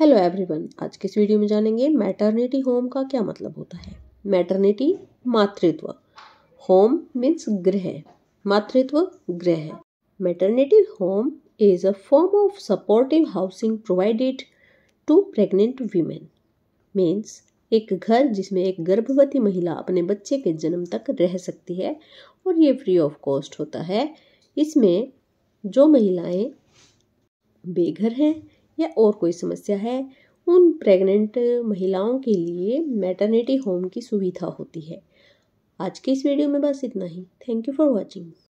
hello everyone आज के इस वीडियो में जानेंगे मैटरनिटी होम का क्या मतलब होता है मैटरनिटी मातृत्व होम मीन्स गृह मातृत्व गृह maternity home is a form of supportive housing provided to pregnant women means एक घर जिसमें एक गर्भवती महिला अपने बच्चे के जन्म तक रह सकती है और ये फ्री ऑफ कॉस्ट होता है इसमें जो महिलाएं बेघर हैं या और कोई समस्या है उन प्रेग्नेंट महिलाओं के लिए मैटरनिटी होम की सुविधा होती है आज के इस वीडियो में बस इतना ही थैंक यू फॉर वॉचिंग